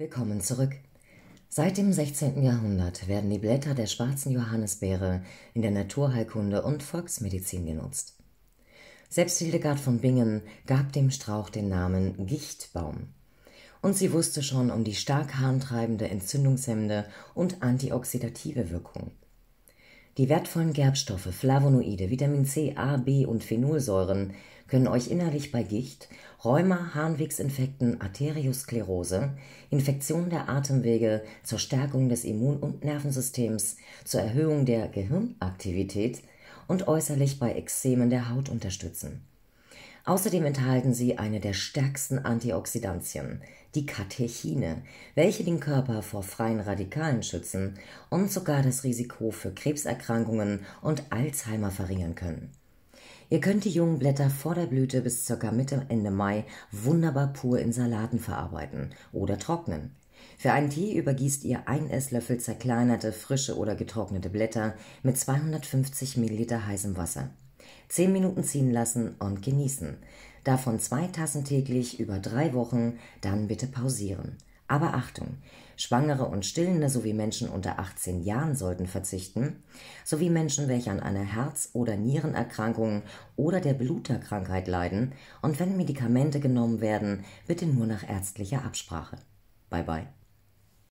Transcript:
Willkommen zurück. Seit dem 16. Jahrhundert werden die Blätter der schwarzen Johannisbeere in der Naturheilkunde und Volksmedizin genutzt. Selbst Hildegard von Bingen gab dem Strauch den Namen Gichtbaum. Und sie wusste schon um die stark harntreibende, entzündungshemmende und antioxidative Wirkung. Die wertvollen Gerbstoffe, Flavonoide, Vitamin C, A, B und Phenolsäuren können euch innerlich bei Gicht, Rheuma, Harnwegsinfekten, Arteriosklerose, Infektionen der Atemwege, zur Stärkung des Immun- und Nervensystems, zur Erhöhung der Gehirnaktivität und äußerlich bei Ekzemen der Haut unterstützen. Außerdem enthalten sie eine der stärksten Antioxidantien, die Katechine, welche den Körper vor freien Radikalen schützen und sogar das Risiko für Krebserkrankungen und Alzheimer verringern können. Ihr könnt die jungen Blätter vor der Blüte bis ca. Mitte Ende Mai wunderbar pur in Salaten verarbeiten oder trocknen. Für einen Tee übergießt ihr ein Esslöffel zerkleinerte, frische oder getrocknete Blätter mit 250 Milliliter heißem Wasser. 10 Minuten ziehen lassen und genießen. Davon zwei Tassen täglich über drei Wochen, dann bitte pausieren. Aber Achtung, Schwangere und Stillende sowie Menschen unter 18 Jahren sollten verzichten, sowie Menschen, welche an einer Herz- oder Nierenerkrankung oder der Bluterkrankheit leiden und wenn Medikamente genommen werden, bitte nur nach ärztlicher Absprache. Bye bye.